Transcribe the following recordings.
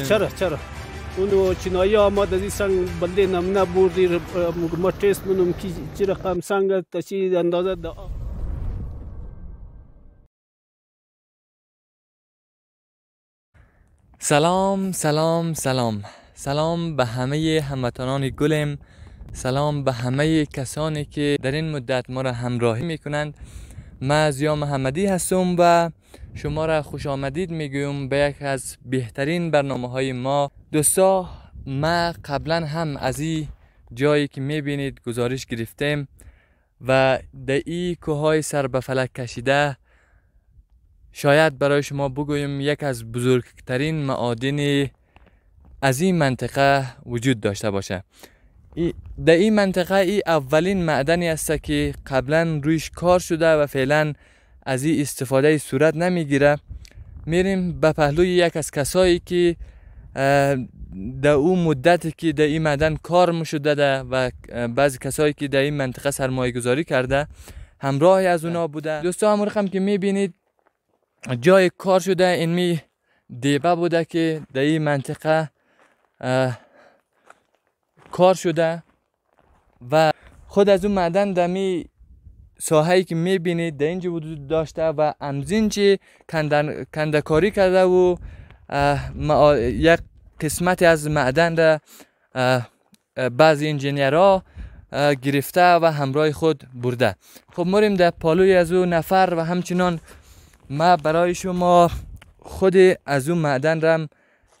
چرا چرا اونو چینایی ها ما این سنگ بلده نمونه بردی ما تیست منم که چی رقم سنگ چی اندازه دا سلام سلام سلام سلام به همه هموطنان گلم سلام به همه کسانی که در این مدت ما را همراهی میکنند من زیا محمدی هستم و شما را خوش آمدید میگویم به یک از بهترین برنامه های ما دوستا ما قبلا هم از این جایی که میبینید گزارش گرفتیم و در این کوهای سر به فلک کشیده شاید برای شما بگویم یک از بزرگترین معادن از این منطقه وجود داشته باشه در این منطقه ای اولین معدنی است که قبلا رویش کار شده و فعلا از این استفاده ای صورت نمیگیره میریم به پهلوی یک از کسایی که در اون مدت که در این مدن کار مشده ده و بعضی کسایی که در این منطقه سرمایه گذاری کرده همراه از اونا بله. بوده دوستا هم رقم که میبینید جای کار شده این می دیبه بوده که در این منطقه کار شده و خود از اون معدن دمی ساحه‌ای که میبینید در اینجا وجود داشته و امزین چی کندکاری کرده و یک قسمت از معدن را بعضی انجینیرها گرفته و همراه خود برده خب مریم در پالوی از او نفر و همچنان ما برای شما خود از او معدن رم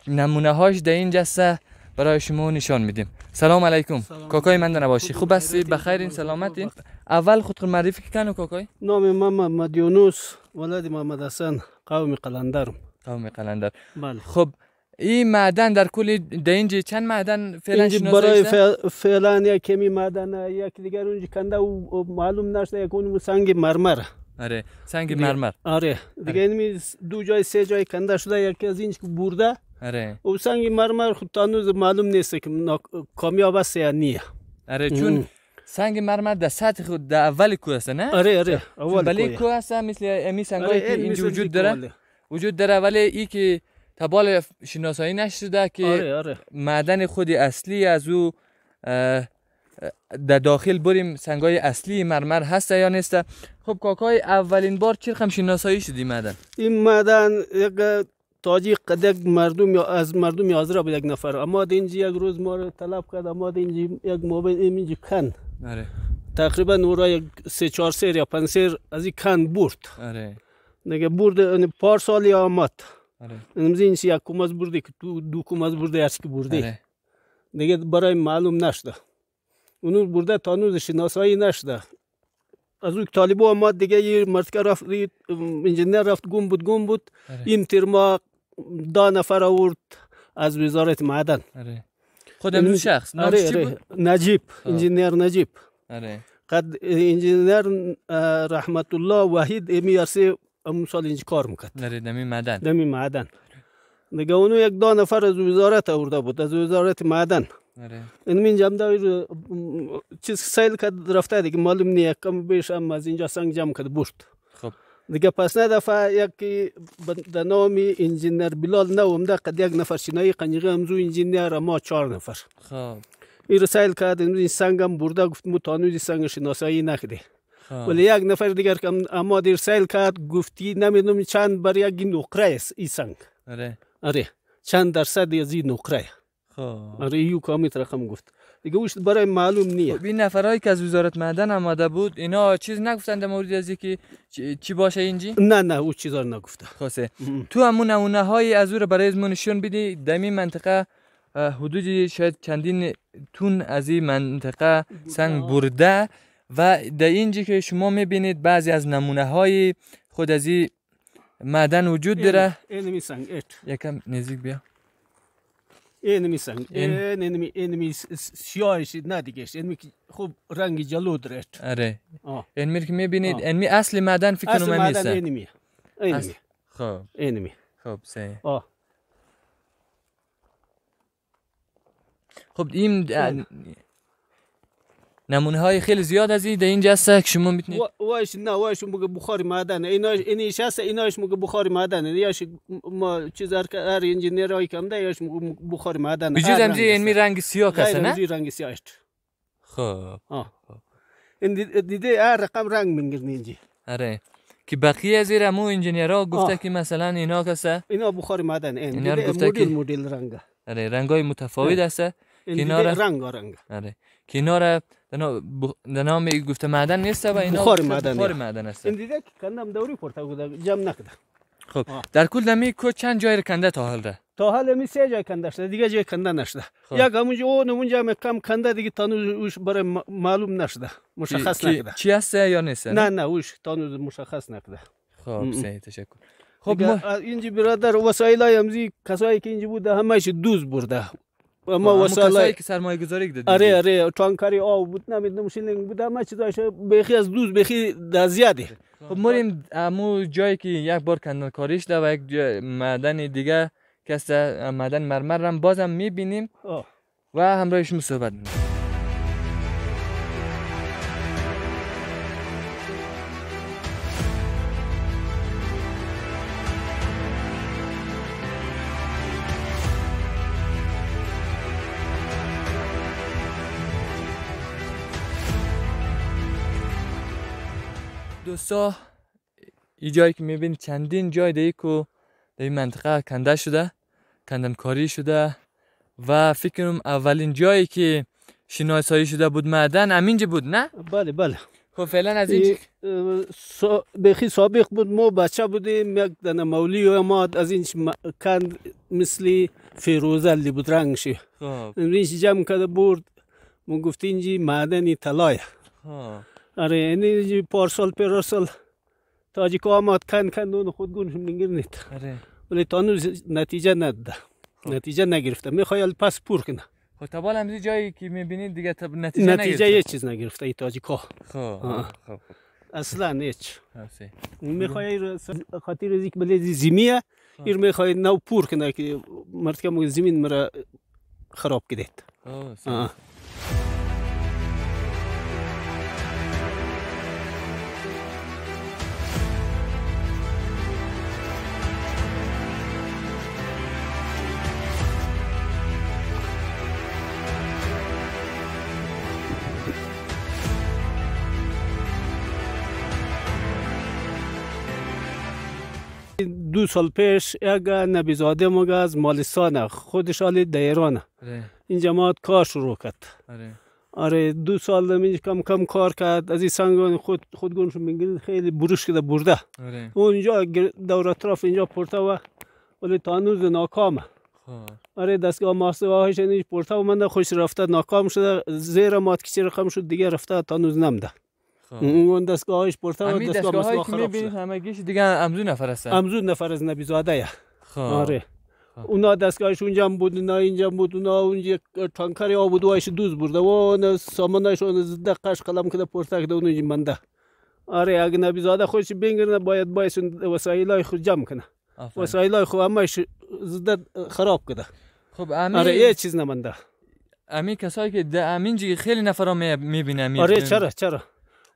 نمونه هاش در این جسته برای شما نشان میدیم سلام علیکم کاکای من نباشی خوب هستی بخیر این سلامتی اول خود معرفی کن کاکای نام من محمد یونس ولد محمد حسن قوم قلندرم قوم قلندر بله خب این معدن در کل دینج چند معدن فعلا برای فعلا یک کمی معدن یک دیگر اونجا کنده و معلوم نشده یک اون سنگ مرمر آره سنگ مرمر آره دیگه آره. دو جای سه جای کنده شده یکی از اینج برده آره او سنگ مرمر خود تانوز معلوم نیست که کامیاب است یا نیه آره چون سنگ مرمر در سطح خود در اول کوه است نه آره آره اول بلی است مثل امی هایی که اینجا وجود داره وجود داره ولی ای که تبال شناسایی نشده که آره معدن خود اصلی از او در داخل بریم سنگای اصلی مرمر هست یا نیست خب کاکای اولین بار چرخم شناسایی شدی معدن این معدن یک محتاجی قدک مردم از مردم آزرا بود یک نفر اما اینجا یک روز ما رو طلب کرد اما اینجا یک موبایل اینجا کن آره تقریبا او را یک سه چهار سیر یا پنج سر از این کن برد آره نگه برد یعنی پار سالی آمد آره این یک کم برده که تو دو کم برده هرچی که برده آره. دیگه برای معلوم نشده اونو برده تانوز شناسایی نشده از اون طالبو آمد دیگه یه مرتکه رفت انجنر رفت گم بود گم بود آره. این تیر دا نفر آورد از وزارت معدن اره. خود این شخص نجیب آره، آره. خب. انجینیر نجیب اره. قد انجینیر رحمت الله وحید امیارسی امسال اینج کار میکرد اره دمی معدن دمی معدن دیگه اونو یک دو نفر از وزارت آورده بود از وزارت معدن اره این من جمع دا چیز سیل کرد رفته دیگه معلوم نیست کم بیش از اینجا سنگ جمع کرد بوشت دیگه پس نه دفعه یکی به نام انجینر بلال نه اومده قد یک نفر شنایی قنیقه همزو انجینر ما چهار نفر خب این رسایل کرد این سنگ هم برده گفت مو تانوی سنگ شناسایی نکده خب. ولی یک نفر دیگر که اما دیر سیل کرد گفتی نمیدونم چند بر یک نقره است این سنگ آره آره چند درصد از این نقره خب. آره یو کامیت رقم گفت دیگه وش برای معلوم نیه خب این نفرایی که از وزارت معدن آمده بود اینا چیز نگفتند در مورد از چی باشه اینجی نه نه او چیز رو نگفته خاصه تو همون نمونه های از او رو برای از نشون بدی دمی منطقه حدود شاید چندین تون از این منطقه سنگ بله. برده و در اینجی که شما میبینید بعضی از نمونه های خود از این معدن وجود داره اینمی سنگ ات یکم نزدیک بیا انمی سنگ این انمی انمی سیارش ندیگش انمی خوب رنگ جلو رشت آره انمی که میبینید انمی اصل مدن فکر کنم انمی اصل مدن انمی اینمی. خب انمی خب سه آه خب این نمونه های خیلی زیاد از این اینجا هست که شما میتونید وایش نه وایش میگه بخاری معدن این اینیش هست ایناش میگه بخاری معدن یاش ما چیز هر هر انجینیر های کم ده یاش میگه بخاری معدن بجز همزی خب. این می رنگ سیاه کسه نه رنگ سیاه است خب این دیده هر رقم رنگ میگیرن اینجی آره که بقیه از این ها گفته که مثلا اینا کسه اینا بخاری معدن این مدل مدل رنگ آره رنگ متفاوت هست کنار رنگ رنگ آره کنار د نام گفته معدن نیست و اینا بخار معدن بخار معدن است این دیده که کندم دوری پرتا بود جمع نکده خب در کل می کو چند جای کنده تا حال ده تا حال می سه جای کنده شده دیگه جای کنده نشده خب. یک همونجا اون اونجا می کم کنده دیگه تانو اوش برای معلوم نشده مشخص نکده چی است یا نیست نه نه اوش تانو مشخص نکده خب سه تشکر خب ما... اینجی برادر وسایل های کسایی که اینجی بوده همش دوز برده خب، اما وسایل که سرمایه گذاری کرد. آره آره تانکاری آو بود نمیدونم مشین بود همه به بخی از دوز بخی در زیاده خب مریم امو جایی که یک بار کندن کاریش ده و یک معدن دیگه که معدن مرمر هم بازم میبینیم و همراهش صحبت میکنیم دوستا این جایی که میبینید چندین جای دیگه که در این منطقه کنده شده کاری شده و فکر اولین جایی که شناسایی شده بود معدن اینجا بود نه بله بله خب فعلا از این سا... بخی سابق بود ما بچه بودیم یک دنه مولی و ما از این کند مثل فیروزه لی بود رنگ شی خب جمع کرده برد ما گفتیم جی معدن طلایه خب. آره پرسل پارسال پرارسال تاجیک آمد کند کن اون خود نگیر نیت آره ولی تانو نتیجه نده نتیجه خب۔ نگرفته میخوای پس پور کنه خب تبال همزی جایی که میبینید دیگه تب نتیجه نگرفته نتیجه یه چیز نگرفته ای تاجیکا خب،, خب خب اصلا هیچ میخوای خاطر از زمین بلد زمیه خب. ایر میخوای نو پور کنه که مرد که زمین مرا خراب کدید دو سال پیش یک نبیزاده مگ از مالستان خودش آلی دیران اینجا آره. ما کار شروع کرد آره, آره، دو سال دمینج کم کم کار کرد از این سنگ خود خودگونش میگیرید خیلی بروش کده برده آره. اونجا دور اطراف اینجا پرته و ولی تانوز ناکامه خب. آره دستگاه ماسه هایش اینجا پرته و من خوش رفته ناکام شده زیر مات کسی رقم شد دیگه رفته تانوز نمده خب. اون هایش پرتا و دستگاه مسوا خراب همه همگیش دیگه امزو نفر هستن امزو نفر از نبی زاده خب آره خب. اونا دستگاهش اونجا بود نه اینجا بود اونا اونجا تانکر آب بود وایش دوز برده و اون سامانش اون زده قش قلم کده پرتا کده اونجا منده آره اگه نبی زاده خودش بینگرنه باید باید وسایل های خود جمع کنه وسایل های خود همش زده خراب کده خب امی آره یه چیز نمانده امی کسایی که ده امین خیلی میبینم می آره چرا چرا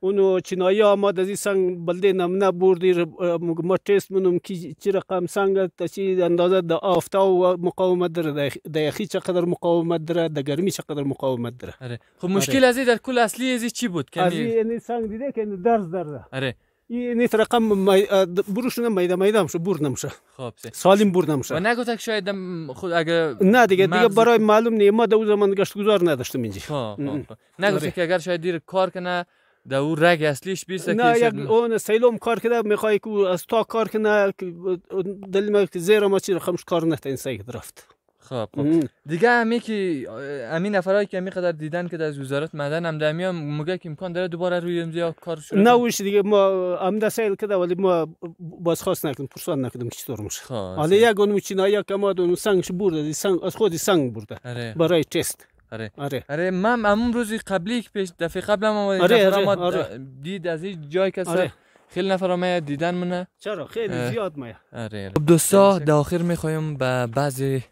اونو چینایی آمد از این سنگ بلده نمونه بردی ما تست منم کی چی رقم سنگ تا چی اندازه د آفتاب و مقاومت داره د یخی چقدر مقاومت داره د گرمی چقدر مقاومت داره آره خب مشکل از در کل اصلی از چی بود کنی از این سنگ دیده که درز داره آره این رقم بروشون میده میده هم شد بور نمیشه خب سالم بور نمیشه و نگفت که شاید خود اگه نه دیگه دیگه برای معلوم نیه ما در اون زمان گشت گذار نداشتم اینجا خب نگفت که اگر شاید دیر کار کنه در اون رگ اصلیش بیست نه یک اون سیلوم کار کرده میخوای که از تا کار کنه دل ما زیر ما چی خمش کار نته این سگ درفت خب, خب. دیگه همی که امی نفرایی که میقدر دیدن که از وزارت مدن هم دمی هم مگه که امکان داره دوباره روی ها کار شده نه وش دیگه ما هم سیل کرده ولی ما خواست نکردیم پرسان نکردیم چطور میشه خب، حالا خب. یک اون چینایی که ما اون سنگش برده سنگ از خودی سنگ برده آره. برای تست آره آره آره من همون روزی قبلی پیش دفعه قبل هم آره آره, آره. دید از این جای کسا آره. خیلی نفر آمه دیدن منه چرا خیلی زیاد ما آره, آره. خب دوستا در آخر میخوایم به بعضی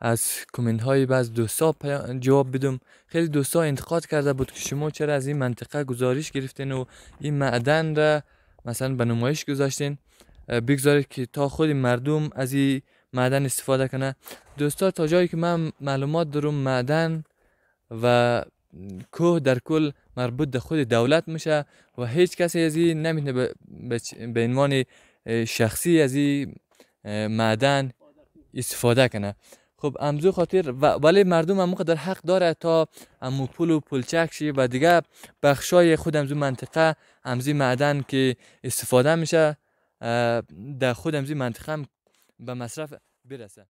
از کومنت های بعض دوستا جواب بدم خیلی دوستا انتقاد کرده بود که شما چرا از این منطقه گزارش گرفتین و این معدن را مثلا به نمایش گذاشتین بگذارید که تا خود مردم از این معدن استفاده کنه دوستان تا جایی که من معلومات دارم معدن و کوه در کل مربوط به خود دولت میشه و هیچ کسی از این نمیتونه به عنوان شخصی از این معدن استفاده کنه خب امزو خاطر ولی مردم هم در حق داره تا امو پول و پلچک شی و دیگه بخشای خود امزو منطقه امزی معدن که استفاده میشه در خود امزی منطقه هم به مصرف برسه